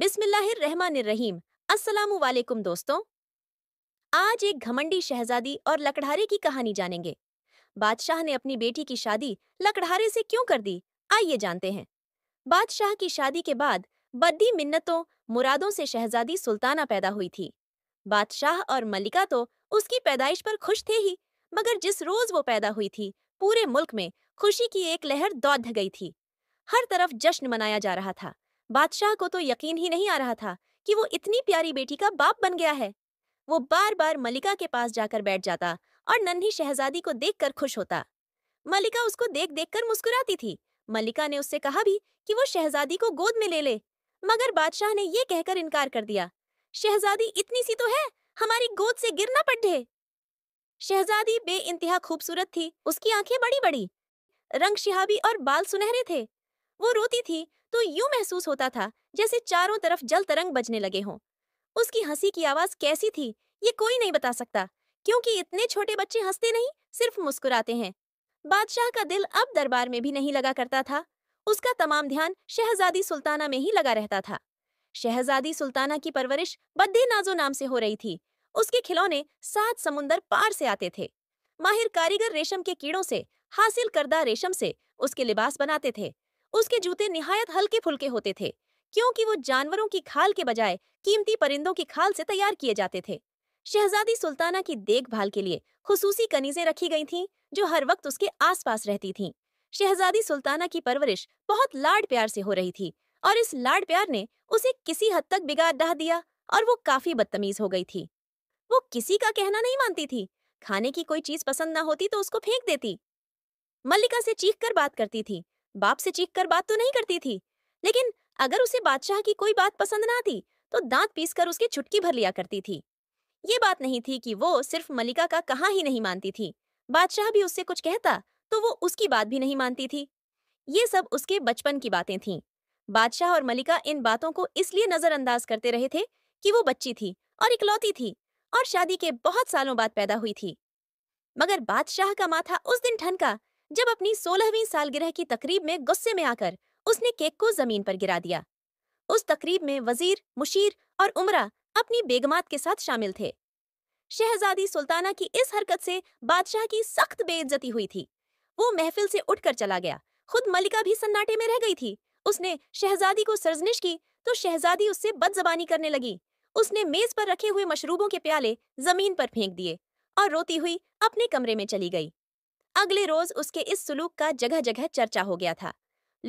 बिस्मिल्लाहिर्रहमानिर्रहीम अस्सलाम वालेकुम दोस्तों आज एक घमंडी शहजादी और लकड़हारे की कहानी जानेंगे बादशाह ने अपनी बेटी की शादी लकड़हारे से क्यों कर दी आइए जानते हैं बादशाह की शादी के बाद बद्दी मिन्नतों मुरादों से शहजादी सुल्ताना पैदा हुई थी बादशाह और मलिका तो उसकी पैदाइश पर खुश थे ही मगर जिस रोज वो पैदा हुई थी पूरे मुल्क में खुशी की एक लहर दौध गई थी हर तरफ जश्न मनाया जा रहा था बादशाह को तो यकीन ही नहीं आ रहा था कि वो इतनी प्यारी बेटी का बाप बन गया है वो बार बार मलिका के पास जाकर बैठ जाता और नन्ही शहजादी को देखकर खुश होता मलिका उसको देख देख कर मुस्कुराती थी मलिका ने उससे कहा भी कि वो शहजादी को गोद में ले ले मगर बादशाह ने ये कहकर इनकार कर दिया शहजादी इतनी सी तो है हमारी गोद से गिरना पड़े शहजादी बे इंतहा खूबसूरत थी उसकी आंखें बड़ी बड़ी रंग शिहाबी और बाल सुनहरे थे वो रोती थी तो यूं महसूस होता था जैसे चारों तरफ जल तरंग बजने लगे हों उसकी हंसी की आवाज कैसी थी ये कोई नहीं बता सकता क्योंकि इतने छोटे बच्चे हंसते नहीं सिर्फ मुस्कुराते हैं बादशाह का दिल अब दरबार में भी नहीं लगा करता था उसका तमाम ध्यान शहजादी सुल्ताना में ही लगा रहता था शहजादी सुल्ताना की परवरिश बद्दे नाजो नाम से हो रही थी उसके खिलौने सात समुंदर पार से आते थे माहिर कारीगर रेशम के कीड़ों से हासिल करदा रेशम से उसके लिबास बनाते थे उसके जूते निहायत हल्के फुलके होते थे क्योंकि वो जानवरों की खाल के बजाय कीमती परिंदों की खाल से तैयार किए जाते थे शहजादी सुल्ताना की देखभाल के लिए खसूसी कनीजें रखी गई थीं जो हर वक्त उसके आसपास रहती थीं शहजादी सुल्ताना की परवरिश बहुत लाड प्यार से हो रही थी और इस लाड प्यार ने उसे किसी हद तक बिगाड़ डह दिया और वो काफी बदतमीज हो गई थी वो किसी का कहना नहीं मानती थी खाने की कोई चीज पसंद ना होती तो उसको फेंक देती मल्लिका से चीख कर बात करती थी बाप से चीख कर बात तो नहीं करती थी लेकिन अगर उसे बादशाह की कोई बात पसंद ना आती तो दांत पीस कर उसकी छुटकी भर लिया करती थी ये बात नहीं थी कि वो सिर्फ मलिका का कहा ही नहीं मानती थी बादशाह भी उससे कुछ कहता तो वो उसकी बात भी नहीं मानती थी ये सब उसके बचपन की बातें थीं बादशाह और मलिका इन बातों को इसलिए नजरअंदाज करते रहे थे कि वो बच्ची थी और इकलौती थी और शादी के बहुत सालों बाद पैदा हुई थी मगर बादशाह का माथा उस दिन ठनका जब अपनी सोलहवीं सालगिरह की तकरीब में गुस्से में आकर उसने केक को जमीन पर गिरा दिया उस तकरीब में वजीर मुशीर और उमरा अपनी बेगमात के साथ शामिल थे शहजादी सुल्ताना की इस हरकत से बादशाह की सख्त बेइज्जती हुई थी वो महफिल से उठकर चला गया खुद मलिका भी सन्नाटे में रह गई थी उसने शहजादी को सरजनिश की तो शहजादी उससे बदजबानी करने लगी उसने मेज पर रखे हुए मशरूबों के प्याले जमीन पर फेंक दिए और रोती हुई अपने कमरे में चली गई अगले रोज उसके इस सुलूक का जगह जगह चर्चा हो गया था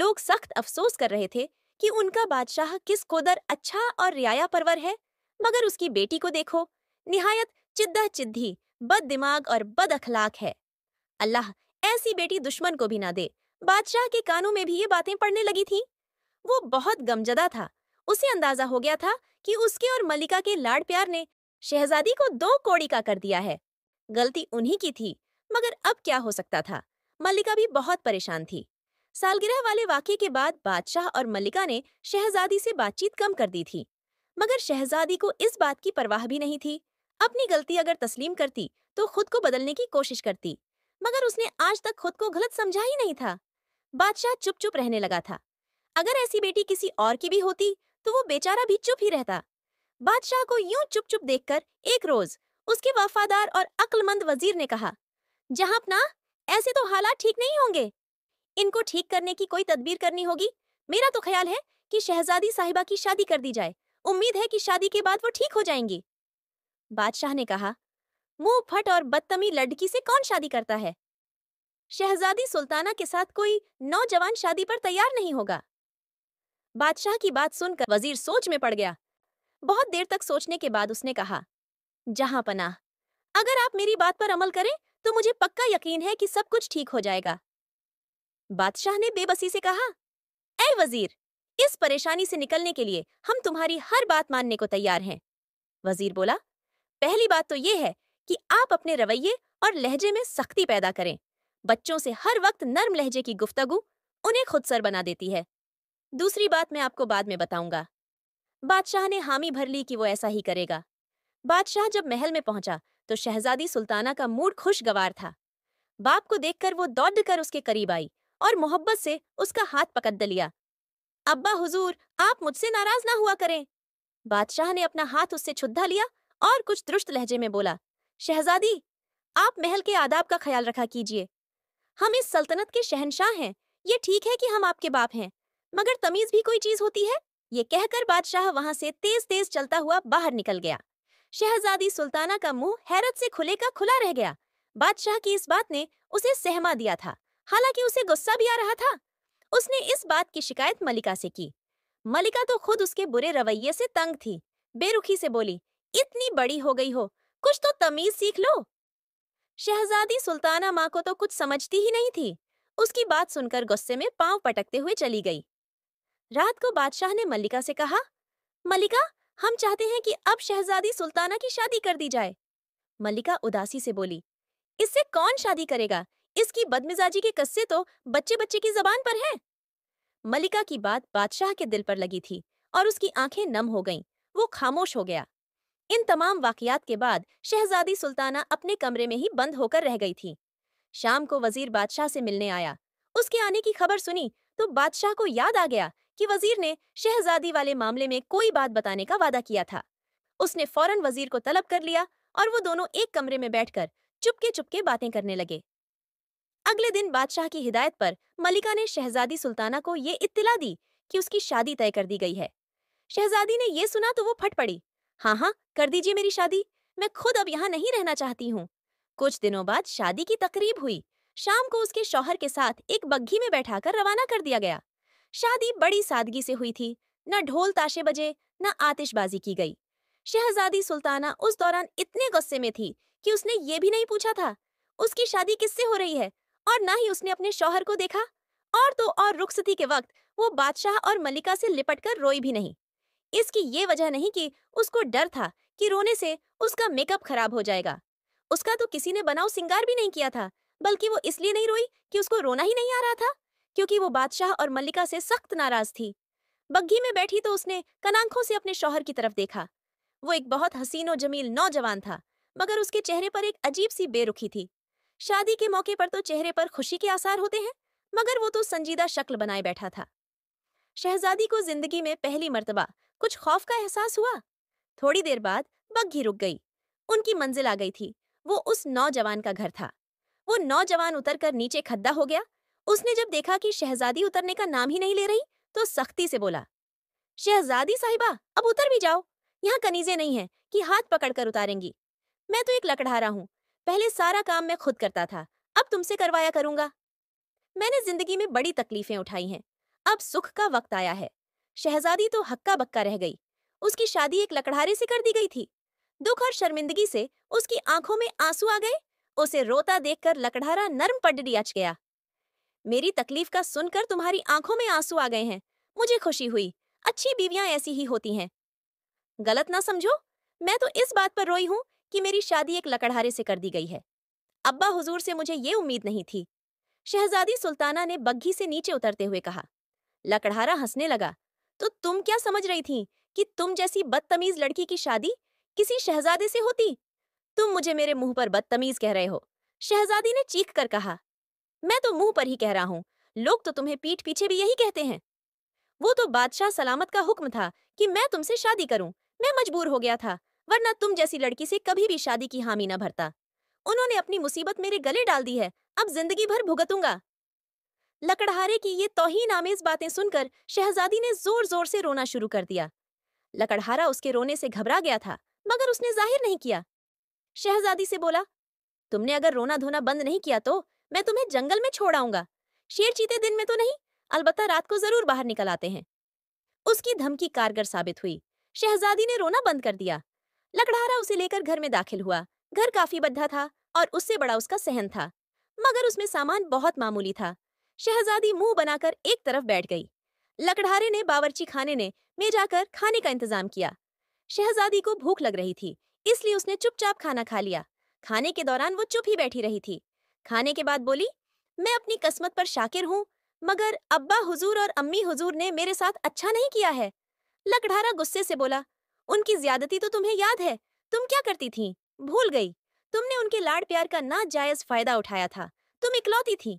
लोग सख्त अफसोस कर रहे थे कि उनका बादशाह किस कोदर अच्छा और रियाया परवर है मगर उसकी बेटी को देखो निहायत चिद्दा चिद्दी बद दिमाग और बद अखलाक है अल्लाह ऐसी बेटी दुश्मन को भी ना दे बादशाह के कानों में भी ये बातें पड़ने लगी थीं वो बहुत गमजदा था उसे अंदाजा हो गया था कि उसके और मलिका के लाड प्यार ने शहजादी को दो कोड़ी का कर दिया है गलती उन्हीं की थी मगर अब क्या हो सकता था मल्लिका भी बहुत परेशान थी सालगिरह वाले वाक्य के बाद बादशाह और मल्लिका ने शहजादी से बातचीत कम कर दी थी मगर शहजादी को इस बात की परवाह भी नहीं थी अपनी गलती अगर तस्लीम करती तो खुद को बदलने की कोशिश करती मगर उसने आज तक खुद को गलत समझा ही नहीं था बादशाह चुप चुप रहने लगा था अगर ऐसी बेटी किसी और की भी होती तो वो बेचारा भी चुप ही रहता बादशाह को यूं चुप चुप देखकर एक रोज उसके वफादार और अक्लमंद वजीर ने कहा जहां अपना ऐसे तो हालात ठीक नहीं होंगे इनको ठीक करने की कोई तदबीर करनी होगी मेरा तो ख्याल है कि शहजादी साहिबा की शादी कर दी जाए उम्मीद है कि शादी के बाद वो ठीक हो जाएंगी बादशाह ने कहा मुंह फट और बदतमी लड़की से कौन शादी करता है शहजादी सुल्ताना के साथ कोई नौजवान शादी पर तैयार नहीं होगा बादशाह की बात सुनकर वजीर सोच में पड़ गया बहुत देर तक सोचने के बाद उसने कहा जहां पनाह अगर आप मेरी बात पर अमल करें तो मुझे पक्का यकीन है कि सब कुछ ठीक हो जाएगा बादशाह ने बेबसी से कहा ऐ वजीर इस परेशानी से निकलने के लिए हम तुम्हारी हर बात मानने को तैयार हैं वजीर बोला पहली बात तो ये है कि आप अपने रवैये और लहजे में सख्ती पैदा करें बच्चों से हर वक्त नर्म लहजे की गुफ्तगु उन्हें खुद सर बना देती है दूसरी बात मैं आपको बाद में बताऊंगा बादशाह ने हामी भर ली कि वो ऐसा ही करेगा बादशाह जब महल में पहुंचा तो शहजादी सुल्ताना का मूड खुशगवार था बाप को देखकर वो दौड़ कर उसके करीब आई और मोहब्बत से उसका हाथ पकड़ लिया अब्बा हुजूर आप मुझसे नाराज ना हुआ करें बादशाह ने अपना हाथ उससे छुद्धा लिया और कुछ दुष्ट लहजे में बोला शहजादी आप महल के आदाब का ख्याल रखा कीजिए हम इस सल्तनत के शहनशाह हैं ये ठीक है कि हम आपके बाप हैं मगर तमीज भी कोई चीज होती है ये कहकर बादशाह वहां से तेज तेज चलता हुआ बाहर निकल गया शहजादी सुल्ताना का मुंह हैरत से खुले का खुला रह गया बादशाह की इस बात ने उसे सहमा दिया था हालांकि उसे गुस्सा भी आ रहा था उसने इस बात की शिकायत मलिका से की मलिका तो खुद उसके बुरे रवैये से तंग थी बेरुखी से बोली इतनी बड़ी हो गई हो कुछ तो तमीज सीख लो शहजादी सुल्ताना माँ को तो कुछ समझती ही नहीं थी उसकी बात सुनकर गुस्से में पांव पटकते हुए चली गई रात को बादशाह ने मल्लिका से कहा मल्लिका हम चाहते हैं कि अब शहजादी सुल्ताना की शादी कर दी जाए मल्लिका उदासी से बोली इससे कौन शादी करेगा इसकी बदमिजाजी के कस्से तो बच्चे बच्चे की जबान पर है मल्लिका की बात बादशाह के दिल पर लगी थी और उसकी आंखें नम हो गईं वो खामोश हो गया इन तमाम वाकियात के बाद शहजादी सुल्ताना अपने कमरे में ही बंद होकर रह गई थी शाम को वजीर बादशाह से मिलने आया उसके आने की खबर सुनी तो बादशाह को याद आ गया कि वजीर ने शहजादी वाले मामले में कोई बात बताने का वादा किया था उसने फौरन वजीर को तलब कर लिया और वो दोनों एक कमरे में बैठकर चुपके चुपके बातें करने लगे अगले दिन बादशाह की हिदायत पर मलिका ने शहजादी सुल्ताना को ये इत्तला दी कि उसकी शादी तय कर दी गई है शहजादी ने यह सुना तो वो फट पड़ी हाँ हाँ कर दीजिए मेरी शादी मैं खुद अब यहाँ नहीं रहना चाहती हूँ कुछ दिनों बाद शादी की तकरीब हुई शाम को उसके शौहर के साथ एक बग्घी में बैठाकर रवाना कर दिया गया शादी बड़ी सादगी से हुई थी न ढोल ताशे बजे न आतिशबाजी की गई शहजादी सुल्ताना उस दौरान इतने गुस्से में थी कि उसने ये भी नहीं पूछा था उसकी शादी किससे हो रही है और न ही उसने अपने शौहर को देखा और तो और रुखसती के वक्त वो बादशाह और मलिका से लिपट कर रोई भी नहीं इसकी ये वजह नहीं कि उसको डर था कि रोने से उसका मेकअप खराब हो जाएगा उसका तो किसी ने बनाओ सिंगार भी नहीं किया था बल्कि वो इसलिए नहीं रोई कि उसको रोना ही नहीं आ रहा था क्योंकि वो बादशाह और मल्लिका से सख्त नाराज थी बग्घी में बैठी तो उसने कनाखों से अपने शौहर की तरफ देखा वो एक बहुत हसीनो जमील नौजवान था मगर उसके चेहरे पर एक अजीब सी बेरुखी थी शादी के मौके पर तो चेहरे पर खुशी के आसार होते हैं मगर वो तो संजीदा शक्ल बनाए बैठा था शहजादी को जिंदगी में पहली मर्तबा कुछ खौफ का एहसास हुआ थोड़ी देर बाद बग्घी रुक गई उनकी मंजिल आ गई थी वो उस नौजवान का घर था वो नौजवान उतरकर नीचे खद्दा हो गया उसने जब देखा कि शहजादी उतरने का नाम ही नहीं ले रही तो सख्ती से बोला शहजादी साहिबा अब उतर भी जाओ यहाँ कनीजे नहीं है कि हाथ पकड़कर उतारेंगी मैं तो एक लकड़हारा हूँ पहले सारा काम मैं खुद करता था अब तुमसे करवाया करूंगा मैंने जिंदगी में बड़ी तकलीफें उठाई हैं अब सुख का वक्त आया है शहजादी तो हक्का बक्का रह गई उसकी शादी एक लकड़हारे से कर दी गई थी दुख और शर्मिंदगी से उसकी आंखों में आंसू आ गए उसे रोता देखकर लकड़हारा नर्म पडडी अच गया मेरी तकलीफ का सुनकर तुम्हारी आंखों में आंसू आ गए हैं मुझे खुशी हुई अच्छी बीवियां ऐसी ही होती हैं गलत ना समझो मैं तो इस बात पर रोई हूं कि मेरी शादी एक लकड़हारे से कर दी गई है अब्बा हुजूर से मुझे ये उम्मीद नहीं थी शहजादी सुल्ताना ने बग्घी से नीचे उतरते हुए कहा लकड़हारा हंसने लगा तो तुम क्या समझ रही थी कि तुम जैसी बदतमीज लड़की की शादी किसी शहजादे से होती तुम मुझे मेरे मुंह पर बदतमीज कह रहे हो शहजादी ने चीख कर कहा मैं तो मुंह पर ही कह रहा हूँ लोग तो तुम्हें पीठ पीछे भी यही कहते हैं वो तो बादशाह सलामत का हुक्म था कि मैं तुमसे शादी करूं मैं मजबूर हो गया था वरना तुम जैसी लड़की से कभी भी शादी की हामी न भरता उन्होंने अपनी मुसीबत मेरे गले डाल दी है अब जिंदगी भर भुगतूंगा लकड़हारे की ये तोहीन आमेज बातें सुनकर शहजादी ने जोर जोर से रोना शुरू कर दिया लकड़हारा उसके रोने से घबरा गया था मगर उसने जाहिर नहीं किया शहजादी से बोला तुमने अगर रोना धोना बंद नहीं किया तो मैं तुम्हें जंगल में छोड़ आऊंगा शेर चीते दिन में तो नहीं अलबत्ता रात को जरूर बाहर निकल आते हैं उसकी धमकी कारगर साबित हुई शहजादी ने रोना बंद कर दिया लकड़हारा उसे लेकर घर में दाखिल हुआ घर काफी बद्धा था और उससे बड़ा उसका सहन था मगर उसमें सामान बहुत मामूली था शहजादी मुंह बनाकर एक तरफ बैठ गई लकड़हारे ने बावरची खाने ने में जाकर खाने का इंतजाम किया शहजादी को भूख लग रही थी इसलिए उसने चुपचाप खाना खा लिया खाने के दौरान वो चुप ही बैठी रही थी खाने के बाद बोली मैं अपनी कस्मत पर शाकिर हूँ मगर अब्बा हुजूर और अम्मी हुजूर ने मेरे साथ अच्छा नहीं किया है लकड़हारा गुस्से से बोला उनकी ज्यादती तो तुम्हें याद है तुम क्या करती थी भूल गई तुमने उनके लाड प्यार का ना जायज फायदा उठाया था तुम इकलौती थी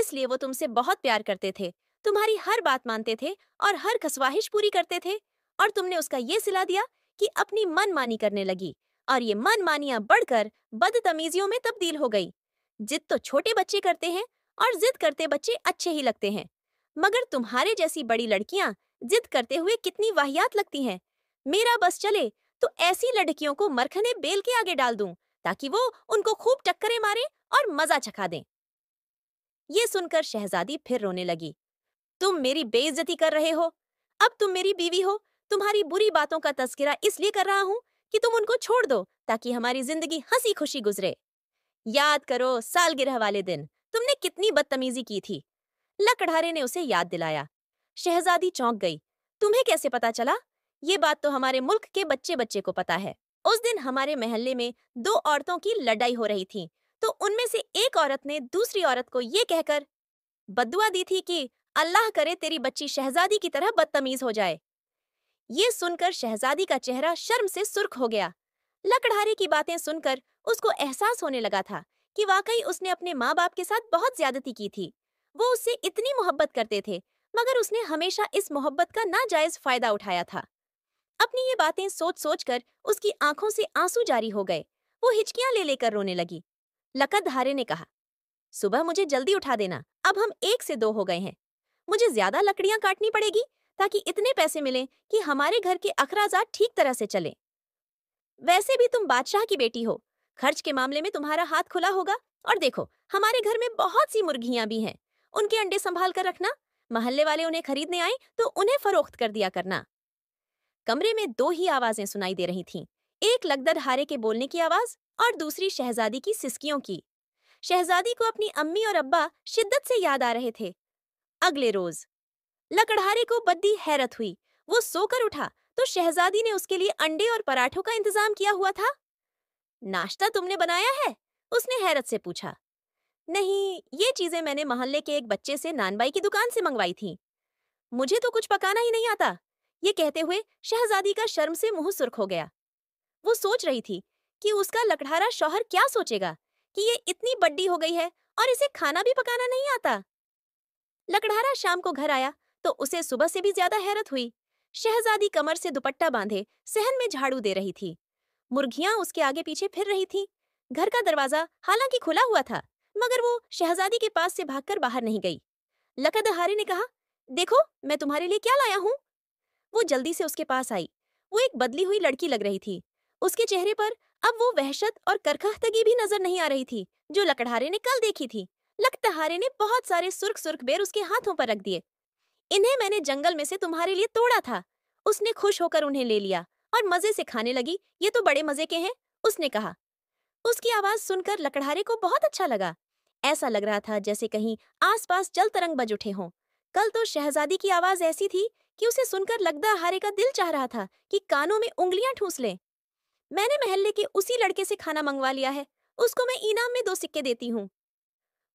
इसलिए वो तुमसे बहुत प्यार करते थे तुम्हारी हर बात मानते थे और हर खसवाहिश पूरी करते थे और तुमने उसका ये सिला दिया कि अपनी मन मानी करने लगी और ये मानिया बढ़कर बदतमीजियों में तब्दील हो गई जिद तो छोटे बच्चे करते हैं और जिद करते बच्चे अच्छे ही लगते हैं मगर तुम्हारे जैसी बड़ी लड़कियाँ जिद करते हुए कितनी वाहियात लगती हैं मेरा बस चले तो ऐसी लड़कियों को मरखने बेल के आगे डाल दूं ताकि वो उनको खूब टक्करे मारे और मजा चखा दें ये सुनकर शहजादी फिर रोने लगी तुम मेरी बेइज्जती कर रहे हो अब तुम मेरी बीवी हो तुम्हारी बुरी बातों का तस्करा इसलिए कर रहा हूँ कि तुम उनको छोड़ दो ताकि हमारी जिंदगी हंसी खुशी गुजरे याद करो सालगिरह वाले दिन तुमने कितनी बदतमीजी की थी लकड़हारे ने उसे याद दिलाया शहजादी चौंक गई तुम्हें कैसे पता चला ये बात तो हमारे मुल्क के बच्चे बच्चे को पता है उस दिन हमारे महल्ले में दो औरतों की लड़ाई हो रही थी तो उनमें से एक औरत ने दूसरी औरत को ये कहकर बदुआ दी थी कि अल्लाह करे तेरी बच्ची शहजादी की तरह बदतमीज हो जाए ये सुनकर शहजादी का चेहरा शर्म से सुर्ख हो गया लकड़हारे की बातें सुनकर उसको एहसास होने लगा था कि वाकई उसने अपने माँ बाप के साथ बहुत ज्यादती की थी वो उससे इतनी मोहब्बत करते थे मगर उसने हमेशा इस मोहब्बत का नाजायज फायदा उठाया था अपनी ये बातें सोच सोच कर उसकी आंखों से आंसू जारी हो गए वो हिचकियां ले लेकर रोने लगी लकत धारे ने कहा सुबह मुझे जल्दी उठा देना अब हम एक से दो हो गए हैं मुझे ज्यादा लकड़ियां काटनी पड़ेगी ताकि इतने पैसे मिलें कि हमारे घर के अखराजात ठीक तरह से चलें वैसे भी तुम बादशाह की बेटी हो खर्च के मामले में तुम्हारा हाथ खुला होगा और देखो हमारे घर में बहुत सी मुर्गियां भी हैं उनके अंडे संभाल कर रखना मोहल्ले वाले उन्हें खरीदने आए तो उन्हें फरोख्त कर दिया करना कमरे में दो ही आवाजें सुनाई दे रही थीं एक लगदर हारे के बोलने की आवाज और दूसरी शहजादी की सिस्कियों की शहजादी को अपनी अम्मी और अब्बा शिद्दत से याद आ रहे थे अगले रोज लकड़हारे को बद्दी हैरत हुई वो सोकर उठा तो शहजादी ने उसके लिए अंडे और पराठों का इंतजाम किया हुआ था नाश्ता तुमने बनाया है उसने हैरत से पूछा नहीं ये चीजें मैंने मोहल्ले के एक बच्चे से नानबाई की दुकान से मंगवाई थी मुझे तो कुछ पकाना ही नहीं आता ये कहते हुए शहजादी का शर्म से मुंह सुर्ख हो गया वो सोच रही थी कि उसका लकड़हारा शौहर क्या सोचेगा कि ये इतनी बड्डी हो गई है और इसे खाना भी पकाना नहीं आता लकड़हारा शाम को घर आया तो उसे सुबह से भी ज्यादा हैरत हुई शहजादी कमर से दुपट्टा बांधे सहन में झाड़ू दे रही थी मुर्गियाँ उसके आगे पीछे फिर रही थीं। घर का दरवाजा हालांकि खुला हुआ था मगर वो शहजादी के पास से भागकर बाहर नहीं गई लकदहारे ने कहा देखो मैं तुम्हारे लिए क्या लाया हूँ वो जल्दी से उसके पास आई वो एक बदली हुई लड़की लग रही थी उसके चेहरे पर अब वो वहशत और करखहतगी भी नजर नहीं आ रही थी जो लकड़हारे ने कल देखी थी लकतहारे ने बहुत सारे सुर्ख सुर्ख बेर उसके हाथों पर रख दिए इन्हें मैंने जंगल में से तुम्हारे लिए तोड़ा था उसने खुश होकर उन्हें ले लिया और मजे से खाने लगी ये तो बड़े मजे के हैं उसने कहा उसकी आवाज सुनकर लकड़हारे को बहुत अच्छा लगा ऐसा लग रहा था जैसे कहीं आसपास जल तरंग बज उठे हों कल तो शहजादी की आवाज ऐसी थी कि उसे सुनकर लगदा हारे का दिल चाह रहा था कि कानों में उंगलियां ठूस ले मैंने महल्ले के उसी लड़के से खाना मंगवा लिया है उसको मैं इनाम में दो सिक्के देती हूँ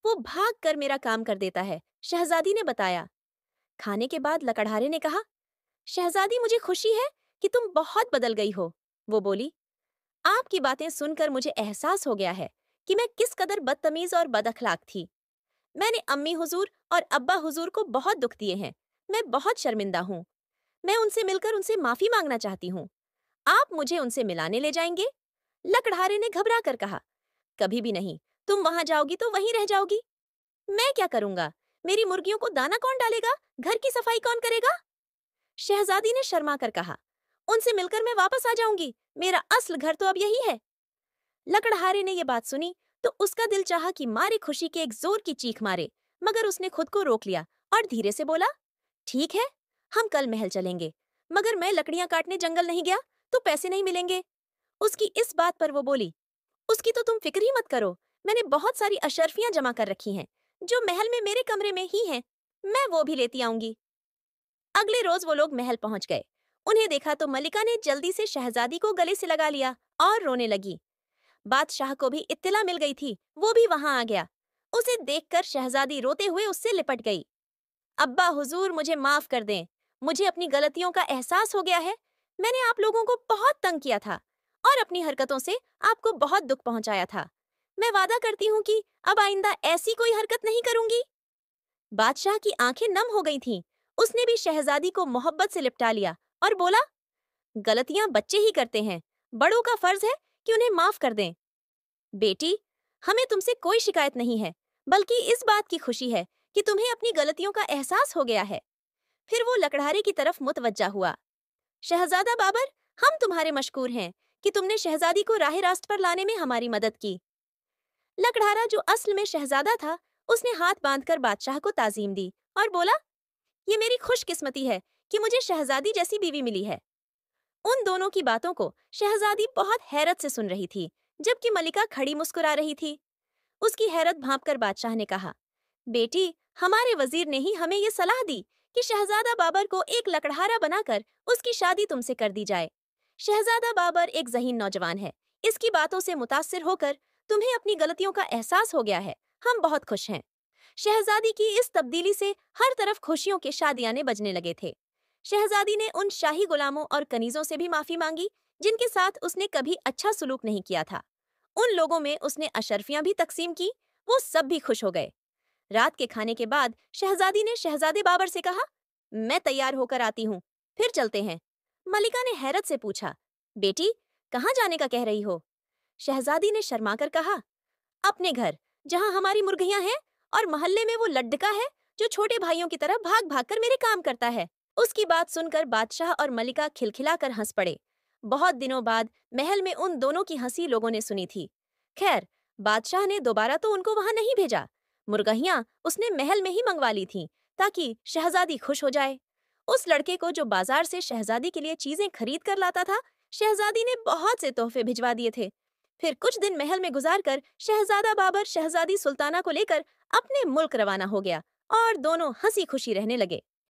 वो भाग कर मेरा काम कर देता है शहजादी ने बताया खाने के बाद लकड़हारे ने कहा शहजादी मुझे खुशी है कि तुम बहुत बदल गई हो वो बोली आपकी बातें सुनकर मुझे एहसास हो गया है कि मैं किस कदर बदतमीज और बदअखलाक थी मैंने अम्मी हुजूर और अब्बा हुजूर को बहुत दुख दिए हैं मैं बहुत शर्मिंदा हूँ मैं उनसे मिलकर उनसे माफी मांगना चाहती हूँ आप मुझे उनसे मिलाने ले जाएंगे लकड़हारे ने घबरा कर कहा कभी भी नहीं तुम वहां जाओगी तो वहीं रह जाओगी मैं क्या करूंगा मेरी मुर्गियों को दाना कौन डालेगा घर की सफाई कौन करेगा शहजादी ने शर्मा कर कहा उनसे मिलकर मैं वापस आ जाऊंगी मेरा असल घर तो अब यही है लकड़हारे ने यह बात सुनी तो उसका दिल चाहा कि मारे खुशी के एक जोर की चीख मारे मगर उसने खुद को रोक लिया और धीरे से बोला ठीक है हम कल महल चलेंगे मगर मैं लकड़ियां काटने जंगल नहीं गया तो पैसे नहीं मिलेंगे उसकी इस बात पर वो बोली उसकी तो तुम फिक्र ही मत करो मैंने बहुत सारी अशर्फियां जमा कर रखी हैं जो महल में मेरे कमरे में ही हैं मैं वो भी लेती आऊंगी अगले रोज वो लोग महल पहुंच गए उन्हें देखा तो मलिका ने जल्दी से शहजादी को गले से लगा लिया और रोने लगी बादशाह को भी इत्तला मिल गई थी वो भी वहां आ गया उसे देखकर शहजादी रोते हुए उससे लिपट गई अब्बा हुजूर मुझे माफ कर दें मुझे अपनी गलतियों का एहसास हो गया है मैंने आप लोगों को बहुत तंग किया था और अपनी हरकतों से आपको बहुत दुख पहुंचाया था मैं वादा करती हूँ कि अब आइंदा ऐसी कोई हरकत नहीं करूंगी बादशाह की आंखें नम हो गई थीं उसने भी शहजादी को मोहब्बत से लिपटा लिया और बोला गलतियां बच्चे ही करते हैं बड़ों का फर्ज है कि उन्हें माफ कर दें बेटी हमें तुमसे कोई शिकायत नहीं है बल्कि इस बात की खुशी है कि तुम्हें अपनी गलतियों का एहसास हो गया है फिर वो लकड़हारे की तरफ मुतवज्जा हुआ शहजादा बाबर हम तुम्हारे मशकूर हैं कि तुमने शहजादी को राह रास्त पर लाने में हमारी मदद की लकड़हारा जो असल में शहजादा था उसने हाथ बांधकर बादशाह को ताजीम दी और बोला ये मेरी खुशकिस्मती है कि मुझे शहजादी जैसी बीवी मिली है उन दोनों की बातों को शहजादी बहुत हैरत से सुन रही थी जबकि मलिका खड़ी मुस्कुरा रही थी उसकी हैरत भाप कर बादशाह ने कहा बेटी हमारे वजीर ने ही हमें ये सलाह दी कि शहजादा बाबर को एक लकड़हारा बनाकर उसकी शादी तुमसे कर दी जाए शहजादा बाबर एक जहीन नौजवान है इसकी बातों से मुतासर होकर तुम्हें अपनी गलतियों का एहसास हो गया है हम बहुत खुश हैं शहजादी की इस तब्दीली से हर तरफ खुशियों के शादियाने बजने लगे थे शहजादी ने उन शाही गुलामों और कनीजों से भी माफी मांगी जिनके साथ उसने कभी अच्छा सुलूक नहीं किया था उन लोगों में उसने अशरफियां भी तकसीम की वो सब भी खुश हो गए रात के खाने के बाद शहजादी ने शहजादे बाबर से कहा मैं तैयार होकर आती हूँ फिर चलते हैं मलिका ने हैरत से पूछा बेटी कहाँ जाने का कह रही हो शहजादी ने शर्माकर कहा अपने घर जहाँ हमारी मुर्गियाँ हैं और मोहल्ले में वो लड्डका है जो छोटे भाइयों की तरह भाग भाग कर मेरे काम करता है उसकी बात सुनकर बादशाह और मलिका खिलखिलाकर हंस पड़े बहुत दिनों बाद महल में उन दोनों की हंसी लोगों ने सुनी थी खैर बादशाह ने दोबारा तो उनको वहां नहीं भेजा मुर्गहियां उसने महल में ही मंगवा ली थीं ताकि शहजादी खुश हो जाए उस लड़के को जो बाजार से शहजादी के लिए चीजें खरीद कर लाता था शहजादी ने बहुत से तोहफे भिजवा दिए थे फिर कुछ दिन महल में गुजार कर शहजादा बाबर शहजादी सुल्ताना को लेकर अपने मुल्क रवाना हो गया और दोनों हंसी खुशी रहने लगे